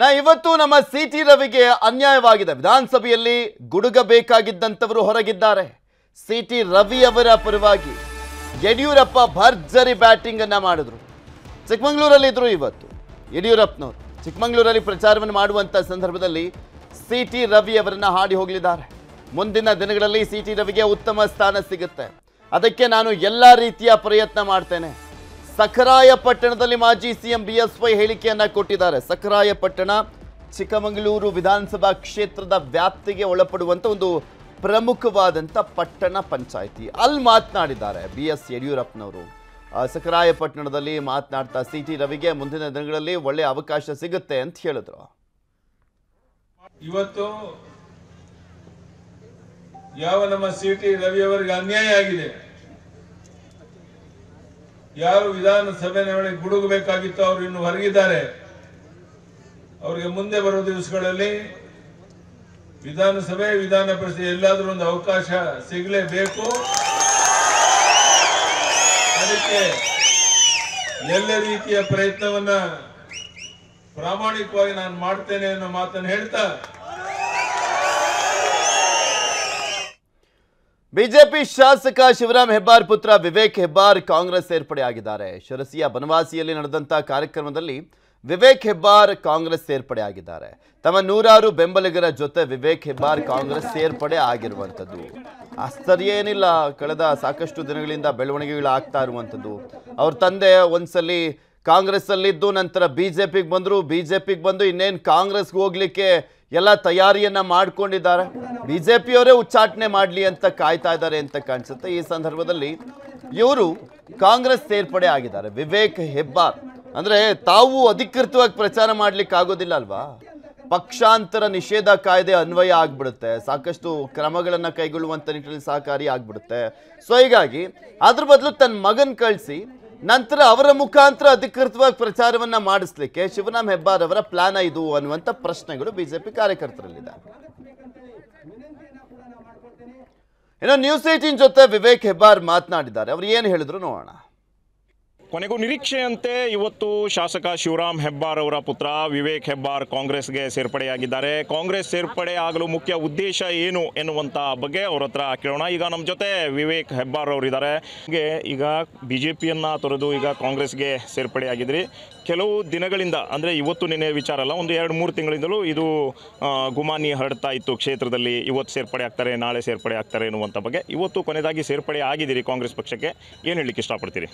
ನಾ ಇವತ್ತು ನಮ್ಮ ಸಿ ಟಿ ರವಿಗೆ ಅನ್ಯಾಯವಾಗಿದೆ ವಿಧಾನಸಭೆಯಲ್ಲಿ ಗುಡುಗಬೇಕಾಗಿದ್ದಂಥವರು ಹೊರಗಿದ್ದಾರೆ ಸಿ ಟಿ ರವಿ ಅವರ ಪರವಾಗಿ ಯಡಿಯೂರಪ್ಪ ಭರ್ಜರಿ ಬ್ಯಾಟಿಂಗ್ ಅನ್ನ ಮಾಡಿದ್ರು ಚಿಕ್ಕಮಂಗ್ಳೂರಲ್ಲಿ ಇದ್ರು ಇವತ್ತು ಯಡಿಯೂರಪ್ಪನವರು ಚಿಕ್ಕಮಂಗ್ಳೂರಲ್ಲಿ ಪ್ರಚಾರವನ್ನು ಮಾಡುವಂಥ ಸಂದರ್ಭದಲ್ಲಿ ಸಿ ಟಿ ರವಿ ಹಾಡಿ ಹೋಗಲಿದ್ದಾರೆ ಮುಂದಿನ ದಿನಗಳಲ್ಲಿ ಸಿ ಟಿ ರವಿಗೆ ಉತ್ತಮ ಸ್ಥಾನ ಸಿಗುತ್ತೆ ಅದಕ್ಕೆ ನಾನು ಎಲ್ಲ ರೀತಿಯ ಪ್ರಯತ್ನ ಮಾಡ್ತೇನೆ ಸಖರಾಯ ಪಟ್ಟಣದಲ್ಲಿ ಮಾಜಿ ಸಿಎಂ ಬಿಎಸ್ವೈ ಹೇಳಿಕೆಯನ್ನ ಕೊಟ್ಟಿದ್ದಾರೆ ಸಖರಾಯಪಟ್ಟಣ ಚಿಕ್ಕಮಗಳೂರು ವಿಧಾನಸಭಾ ಕ್ಷೇತ್ರದ ವ್ಯಾಪ್ತಿಗೆ ಒಳಪಡುವಂತ ಒಂದು ಪ್ರಮುಖವಾದಂತ ಪಟ್ಟಣ ಪಂಚಾಯಿತಿ ಅಲ್ಲಿ ಮಾತನಾಡಿದ್ದಾರೆ ಬಿ ಎಸ್ ಯಡಿಯೂರಪ್ಪನವರು ಸಖರಾಯಪಟ್ಟಣದಲ್ಲಿ ಮಾತನಾಡ್ತಾ ಸಿ ಟಿ ರವಿಗೆ ಮುಂದಿನ ದಿನಗಳಲ್ಲಿ ಒಳ್ಳೆ ಅವಕಾಶ ಸಿಗುತ್ತೆ ಅಂತ ಹೇಳಿದ್ರು ಇವತ್ತು ಯಾವ ನಮ್ಮ ಸಿ ಟಿ ರವಿಯವರಿಗೆ ಅನ್ಯಾಯ ಆಗಿದೆ ಯಾರು ವಿಧಾನಸಭೆ ವಿಧಾನಸಭೆಯ ಗುಡುಗಬೇಕಾಗಿತ್ತು ಅವರು ಇನ್ನು ಹೊರಗಿದ್ದಾರೆ ಅವರಿಗೆ ಮುಂದೆ ಬರುವ ದಿವಸಗಳಲ್ಲಿ ವಿಧಾನಸಭೆ ವಿಧಾನ ಪರಿಷತ್ ಎಲ್ಲಾದರೂ ಒಂದು ಅವಕಾಶ ಸಿಗಲೇಬೇಕು ಅದಕ್ಕೆ ಎಲ್ಲ ರೀತಿಯ ಪ್ರಯತ್ನವನ್ನ ಪ್ರಾಮಾಣಿಕವಾಗಿ ನಾನು ಮಾಡ್ತೇನೆ ಅನ್ನೋ ಮಾತನ್ನು ಹೇಳ್ತಾ ಬಿಜೆಪಿ ಶಾಸಕ ಶಿವರಾಮ್ ಹೆಬ್ಬಾರ್ ಪುತ್ರ ವಿವೇಕ್ ಹೆಬ್ಬಾರ್ ಕಾಂಗ್ರೆಸ್ ಸೇರ್ಪಡೆಯಾಗಿದ್ದಾರೆ ಶಿರಸಿಯ ಬನವಾಸಿಯಲ್ಲಿ ನಡೆದಂತಹ ಕಾರ್ಯಕ್ರಮದಲ್ಲಿ ವಿವೇಕ್ ಹೆಬ್ಬಾರ್ ಕಾಂಗ್ರೆಸ್ ಸೇರ್ಪಡೆಯಾಗಿದ್ದಾರೆ ತಮ್ಮ ನೂರಾರು ಬೆಂಬಲಿಗರ ಜೊತೆ ವಿವೇಕ್ ಹೆಬ್ಬಾರ್ ಕಾಂಗ್ರೆಸ್ ಸೇರ್ಪಡೆ ಆಗಿರುವಂಥದ್ದು ಆಶ್ಚರ್ಯ ಏನಿಲ್ಲ ಕಳೆದ ಸಾಕಷ್ಟು ದಿನಗಳಿಂದ ಬೆಳವಣಿಗೆಗಳು ಆಗ್ತಾ ಇರುವಂಥದ್ದು ಅವ್ರ ತಂದೆ ಒಂದ್ಸಲಿ ಕಾಂಗ್ರೆಸ್ಸಲ್ಲಿದ್ದು ನಂತರ ಬಿ ಜೆ ಪಿಗೆ ಬಂದರು ಬಿ ಜೆ ಪಿಗೆ ಬಂದು ಇನ್ನೇನು ಕಾಂಗ್ರೆಸ್ಗೆ ಹೋಗಲಿಕ್ಕೆ ಎಲ್ಲ ತಯಾರಿಯನ್ನು ಮಾಡಿಕೊಂಡಿದ್ದಾರೆ ಬಿಜೆಪಿಯವರೇ ಉಚ್ಚಾಟನೆ ಮಾಡಲಿ ಅಂತ ಕಾಯ್ತಾ ಇದ್ದಾರೆ ಅಂತ ಕಾಣಿಸುತ್ತೆ ಈ ಸಂದರ್ಭದಲ್ಲಿ ಇವರು ಕಾಂಗ್ರೆಸ್ ಸೇರ್ಪಡೆ ಆಗಿದ್ದಾರೆ ವಿವೇಕ್ ಹೆಬ್ಬಾರ್ ಅಂದರೆ ತಾವು ಅಧಿಕೃತವಾಗಿ ಪ್ರಚಾರ ಮಾಡ್ಲಿಕ್ಕೆ ಆಗೋದಿಲ್ಲ ಅಲ್ವಾ ಪಕ್ಷಾಂತರ ನಿಷೇಧ ಕಾಯ್ದೆ ಅನ್ವಯ ಆಗ್ಬಿಡುತ್ತೆ ಸಾಕಷ್ಟು ಕ್ರಮಗಳನ್ನು ಕೈಗೊಳ್ಳುವಂಥ ನಿಟ್ಟಿನಲ್ಲಿ ಸಹಕಾರಿ ಆಗ್ಬಿಡುತ್ತೆ ಸೊ ಹೀಗಾಗಿ ಅದ್ರ ಬದಲು ತನ್ನ ಮಗನ್ ಕಳಿಸಿ ನಂತರ ಅವರ ಮುಖಾಂತರ ಅಧಿಕೃತವಾಗಿ ಪ್ರಚಾರವನ್ನು ಮಾಡಿಸ್ಲಿಕ್ಕೆ ಶಿವರಾಮ್ ಹೆಬ್ಬಾರ್ ಅವರ ಪ್ಲಾನ್ ಇದು ಅನ್ನುವಂಥ ಪ್ರಶ್ನೆಗಳು ಬಿಜೆಪಿ ಕಾರ್ಯಕರ್ತರಲ್ಲಿದೆ ಇನ್ನು ನ್ಯೂಸ್ ಏಟೀನ್ ಜೊತೆ ವಿವೇಕ್ ಹೆಬ್ಬಾರ್ ಮಾತನಾಡಿದ್ದಾರೆ ಅವರು ಏನು ಹೇಳಿದ್ರು ನೋಡೋಣ ಕೊನೆಗೂ ನಿರೀಕ್ಷೆಯಂತೆ ಇವತ್ತು ಶಾಸಕ ಶಿವರಾಮ್ ಹೆಬ್ಬಾರ್ ಅವರ ಪುತ್ರ ವಿವೇಕ್ ಹೆಬ್ಬಾರ್ ಕಾಂಗ್ರೆಸ್ಗೆ ಸೇರ್ಪಡೆಯಾಗಿದ್ದಾರೆ ಕಾಂಗ್ರೆಸ್ ಸೇರ್ಪಡೆ ಆಗಲು ಮುಖ್ಯ ಉದ್ದೇಶ ಏನು ಎನ್ನುವಂಥ ಬಗ್ಗೆ ಅವ್ರ ಹತ್ರ ಕೇಳೋಣ ಈಗ ನಮ್ಮ ಜೊತೆ ವಿವೇಕ್ ಹೆಬ್ಬಾರ್ ಅವರಿದ್ದಾರೆ ಹಾಗೆ ಈಗ ಬಿ ಜೆ ಪಿಯನ್ನು ತೊರೆದು ಈಗ ಕಾಂಗ್ರೆಸ್ಗೆ ಸೇರ್ಪಡೆಯಾಗಿದ್ರಿ ಕೆಲವು ದಿನಗಳಿಂದ ಅಂದರೆ ಇವತ್ತು ನಿನ್ನೆ ವಿಚಾರ ಅಲ್ಲ ಒಂದು ಎರಡು ಮೂರು ತಿಂಗಳಿಂದಲೂ ಇದು ಗುಮಾನಿ ಹರಡ್ತಾ ಇತ್ತು ಕ್ಷೇತ್ರದಲ್ಲಿ ಇವತ್ತು ಸೇರ್ಪಡೆ ಆಗ್ತಾರೆ ನಾಳೆ ಸೇರ್ಪಡೆ ಆಗ್ತಾರೆ ಎನ್ನುವಂಥ ಬಗ್ಗೆ ಇವತ್ತು ಕೊನೆಯದಾಗಿ ಸೇರ್ಪಡೆ ಆಗಿದ್ದೀರಿ ಕಾಂಗ್ರೆಸ್ ಪಕ್ಷಕ್ಕೆ ಏನು ಹೇಳಲಿಕ್ಕೆ ಇಷ್ಟಪಡ್ತೀರಿ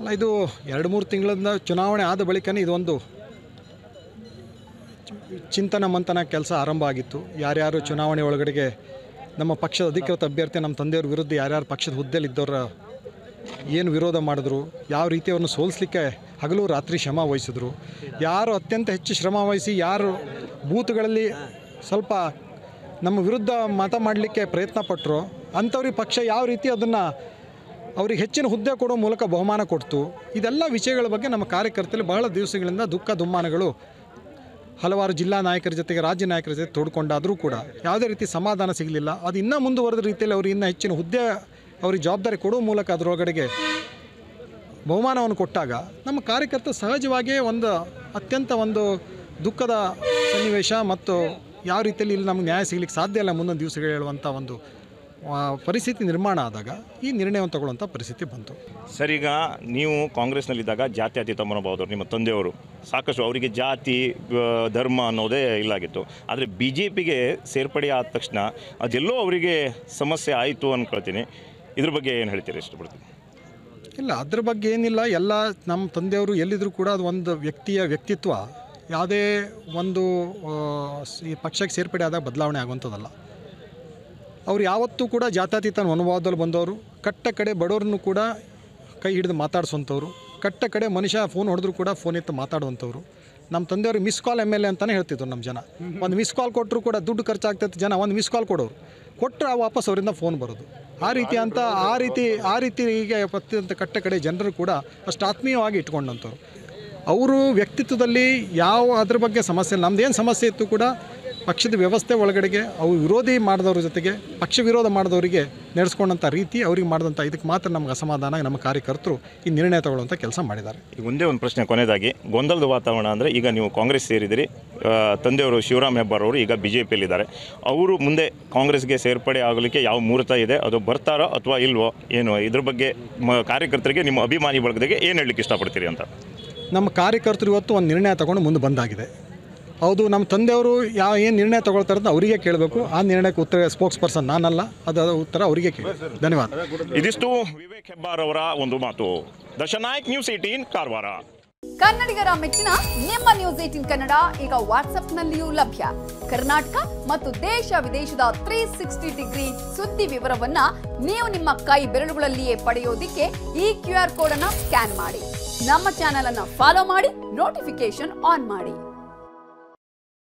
ಅಲ್ಲ ಇದು ಎರಡು ಮೂರು ತಿಂಗಳಿಂದ ಚುನಾವಣೆ ಆದ ಬಳಿಕನೇ ಇದೊಂದು ಚಿಂತನ ಮಂಥನ ಕೆಲಸ ಆರಂಭ ಆಗಿತ್ತು ಯಾರ್ಯಾರು ಚುನಾವಣೆ ಒಳಗಡೆಗೆ ನಮ್ಮ ಪಕ್ಷದ ಅಧಿಕೃತ ಅಭ್ಯರ್ಥಿ ನಮ್ಮ ತಂದೆಯವ್ರ ವಿರುದ್ಧ ಯಾರ್ಯಾರು ಪಕ್ಷದ ಹುದ್ದೆಯಲ್ಲಿದ್ದವ್ರ ಏನು ವಿರೋಧ ಮಾಡಿದ್ರು ಯಾವ ರೀತಿ ಅವ್ರನ್ನ ಸೋಲಿಸಲಿಕ್ಕೆ ಹಗಲು ರಾತ್ರಿ ಶ್ರಮ ವಹಿಸಿದ್ರು ಯಾರು ಅತ್ಯಂತ ಹೆಚ್ಚು ಶ್ರಮ ವಹಿಸಿ ಯಾರು ಬೂತ್ಗಳಲ್ಲಿ ಸ್ವಲ್ಪ ನಮ್ಮ ವಿರುದ್ಧ ಮತ ಮಾಡಲಿಕ್ಕೆ ಪ್ರಯತ್ನ ಪಟ್ಟರು ಅಂಥವ್ರಿಗೆ ಪಕ್ಷ ಯಾವ ರೀತಿ ಅದನ್ನು ಅವರಿಗೆ ಹೆಚ್ಚಿನ ಹುದ್ದೆ ಕೊಡೋ ಮೂಲಕ ಬಹುಮಾನ ಕೊಡ್ತು ಇದೆಲ್ಲ ವಿಷಯಗಳ ಬಗ್ಗೆ ನಮ್ಮ ಕಾರ್ಯಕರ್ತರಲ್ಲಿ ಬಹಳ ದಿವಸಗಳಿಂದ ದುಃಖ ದುಮ್ಮಾನಗಳು ಹಲವಾರು ಜಿಲ್ಲಾ ನಾಯಕರ ಜೊತೆಗೆ ರಾಜ್ಯ ನಾಯಕರ ಜೊತೆ ತೋಡ್ಕೊಂಡಾದರೂ ಕೂಡ ಯಾವುದೇ ರೀತಿ ಸಮಾಧಾನ ಸಿಗಲಿಲ್ಲ ಅದು ಇನ್ನೂ ಮುಂದುವರೆದ ರೀತಿಯಲ್ಲಿ ಅವರು ಇನ್ನೂ ಹೆಚ್ಚಿನ ಹುದ್ದೆ ಅವ್ರಿಗೆ ಜವಾಬ್ದಾರಿ ಕೊಡೋ ಮೂಲಕ ಅದರೊಳಗಡೆಗೆ ಬಹುಮಾನವನ್ನು ಕೊಟ್ಟಾಗ ನಮ್ಮ ಕಾರ್ಯಕರ್ತರು ಸಹಜವಾಗಿಯೇ ಒಂದು ಅತ್ಯಂತ ಒಂದು ದುಃಖದ ಸನ್ನಿವೇಶ ಮತ್ತು ಯಾವ ರೀತಿಯಲ್ಲಿ ಇಲ್ಲಿ ನಮ್ಗೆ ನ್ಯಾಯ ಸಿಗ್ಲಿಕ್ಕೆ ಸಾಧ್ಯ ಇಲ್ಲ ಮುಂದೊಂದು ದಿವಸಗಳು ಹೇಳುವಂಥ ಒಂದು ಪರಿಸ್ಥಿತಿ ನಿರ್ಮಾಣ ಆದಾಗ ಈ ನಿರ್ಣಯವನ್ನು ತಗೊಳ್ಳುವಂಥ ಪರಿಸ್ಥಿತಿ ಬಂತು ಸರ್ ಈಗ ನೀವು ಕಾಂಗ್ರೆಸ್ನಲ್ಲಿದ್ದಾಗ ಜಾತ್ಯತೀತ ಮನೋಭಾವದವರು ನಿಮ್ಮ ತಂದೆಯವರು ಸಾಕಷ್ಟು ಅವರಿಗೆ ಜಾತಿ ಧರ್ಮ ಅನ್ನೋದೇ ಇಲ್ಲಾಗಿತ್ತು ಆದರೆ ಬಿ ಜೆ ಪಿಗೆ ಸೇರ್ಪಡೆ ಆದ ತಕ್ಷಣ ಅದೆಲ್ಲೋ ಅವರಿಗೆ ಸಮಸ್ಯೆ ಆಯಿತು ಅಂದ್ಕೊಳ್ತೀನಿ ಇದ್ರ ಬಗ್ಗೆ ಏನು ಹೇಳ್ತೀರಿ ಇಷ್ಟಪಡ್ತೀನಿ ಇಲ್ಲ ಅದ್ರ ಬಗ್ಗೆ ಏನಿಲ್ಲ ಎಲ್ಲ ನಮ್ಮ ತಂದೆಯವರು ಎಲ್ಲಿದ್ದರೂ ಕೂಡ ಅದು ಒಂದು ವ್ಯಕ್ತಿಯ ವ್ಯಕ್ತಿತ್ವ ಯಾವುದೇ ಒಂದು ಈ ಪಕ್ಷಕ್ಕೆ ಸೇರ್ಪಡೆ ಆದಾಗ ಬದಲಾವಣೆ ಆಗುವಂಥದ್ದಲ್ಲ ಅವ್ರು ಯಾವತ್ತೂ ಕೂಡ ಜಾತ್ಯತೀತ ಅನುಭವದಲ್ಲಿ ಬಂದವರು ಕಟ್ಟ ಕಡೆ ಬಡವ್ರನ್ನೂ ಕೂಡ ಕೈ ಹಿಡಿದು ಮಾತಾಡಿಸುವಂಥವ್ರು ಕಟ್ಟ ಕಡೆ ಮನುಷ್ಯ ಫೋನ್ ಹೊಡೆದ್ರು ಕೂಡ ಫೋನ್ ಇತ್ತು ಮಾತಾಡುವಂಥವ್ರು ನಮ್ಮ ತಂದೆಯವರು miss call M L A ಅಂತಲೇ ಹೇಳ್ತಿದ್ರು ನಮ್ಮ ಜನ ಒಂದು ಮಿಸ್ ಕಾಲ್ ಕೊಟ್ಟರು ಕೂಡ ದುಡ್ಡು ಖರ್ಚಾಗ್ತೈತೆ ಜನ ಒಂದು ಮಿಸ್ ಕಾಲ್ ಕೊಡೋರು ಕೊಟ್ಟರೆ ಆ ವಾಪಸ್ ಅವರಿಂದ ಫೋನ್ ಬರೋದು ಆ ರೀತಿ ಅಂತ ಆ ರೀತಿ ಆ ರೀತಿ ಹೀಗೆ ಪ್ರತಿಯೊಂದು ಕಟ್ಟ ಕಡೆ ಜನರು ಕೂಡ ಅಷ್ಟು ಆತ್ಮೀಯವಾಗಿ ಇಟ್ಕೊಂಡಂಥವ್ರು ಅವರು ವ್ಯಕ್ತಿತ್ವದಲ್ಲಿ ಯಾವ ಅದ್ರ ಬಗ್ಗೆ ಸಮಸ್ಯೆ ನಮ್ಮದೇನು ಸಮಸ್ಯೆ ಇತ್ತು ಕೂಡ ಪಕ್ಷದ ವ್ಯವಸ್ಥೆ ಒಳಗಡೆಗೆ ಅವು ವಿರೋಧಿ ಮಾಡಿದವ್ರ ಜೊತೆಗೆ ಪಕ್ಷ ವಿರೋಧ ಮಾಡಿದವರಿಗೆ ನಡೆಸ್ಕೊಂಡಂಥ ರೀತಿ ಅವ್ರಿಗೆ ಮಾಡಿದಂಥ ಇದಕ್ಕೆ ಮಾತ್ರ ನಮ್ಗೆ ಅಸಮಾಧಾನ ನಮ್ಮ ಕಾರ್ಯಕರ್ತರು ಈ ನಿರ್ಣಯ ತಗೊಳ್ಳುವಂಥ ಕೆಲಸ ಮಾಡಿದ್ದಾರೆ ಈಗ ಒಂದೇ ಒಂದು ಪ್ರಶ್ನೆ ಕೊನೆಯದಾಗಿ ಗೊಂದಲದ ವಾತಾವರಣ ಅಂದರೆ ಈಗ ನೀವು ಕಾಂಗ್ರೆಸ್ ಸೇರಿದಿರಿ ತಂದೆಯವರು ಶಿವರಾಮ್ ಹೆಬ್ಬಾರವರು ಈಗ ಬಿ ಜೆ ಪಿಯಲ್ಲಿದ್ದಾರೆ ಅವರು ಮುಂದೆ ಕಾಂಗ್ರೆಸ್ಗೆ ಸೇರ್ಪಡೆ ಆಗಲಿಕ್ಕೆ ಯಾವ ಮುಹೂರ್ತ ಇದೆ ಅದು ಬರ್ತಾರೋ ಅಥವಾ ಇಲ್ವೋ ಏನು ಇದ್ರ ಬಗ್ಗೆ ಕಾರ್ಯಕರ್ತರಿಗೆ ನಿಮ್ಮ ಅಭಿಮಾನಿ ಬಳಗದಿಗೆ ಏನು ಹೇಳಲಿಕ್ಕೆ ಇಷ್ಟಪಡ್ತೀರಿ ಅಂತ ನಮ್ಮ ಕಾರ್ಯಕರ್ತರು ಇವತ್ತು ಒಂದು ನಿರ್ಣಯ ತಗೊಂಡು ಮುಂದೆ ಬಂದಾಗಿದೆ ಹೌದು ನಮ್ಮ ತಂದೆಯವರು ಯಾವ ಏನು ನಿರ್ಣಯ ತಗೊಳ್ತಾರೆ ಅಂತ ಅವರಿಗೆ ಕೇಳಬೇಕು ಆ ನಿರ್ಣಯಕ್ಕೆ ಉತ್ತರ ಸ್ಪೋಕ್ಸ್ ಪರ್ಸನ್ ನಾನಲ್ಲ ಅದು ಉತ್ತರ ಅವರಿಗೆ ಕೇಳಿ ಧನ್ಯವಾದ ಇದಿಷ್ಟು ವಿವೇಕ್ ಹೆಬ್ಬಾರ್ ಅವರ ಒಂದು ಮಾತು ದಶನಾಯಕ್ ನ್ಯೂಸ್ ಏಟೀನ್ ಕಾರವಾರ ಕನ್ನಡಿಗರ ಮೆಚ್ಚಿನ ನಿಮ್ಮ ನ್ಯೂಸ್ ಏಟೀನ್ ಕನ್ನಡ ಈಗ ನಲ್ಲಿಯೂ ಲಭ್ಯ ಕರ್ನಾಟಕ ಮತ್ತು ದೇಶ ವಿದೇಶದ ತ್ರೀ ಸಿಕ್ಸ್ಟಿ ಡಿಗ್ರಿ ಸುದ್ದಿ ವಿವರವನ್ನ ನೀವು ನಿಮ್ಮ ಕೈ ಬೆರಳುಗಳಲ್ಲಿಯೇ ಪಡೆಯೋದಿಕ್ಕೆ ಈ ಕ್ಯೂ ಆರ್ ಕೋಡ್ ಅನ್ನ ಸ್ಕ್ಯಾನ್ ಮಾಡಿ ನಮ್ಮ ಚಾನೆಲ್ ಅನ್ನ ಫಾಲೋ ಮಾಡಿ ನೋಟಿಫಿಕೇಶನ್ ಆನ್ ಮಾಡಿ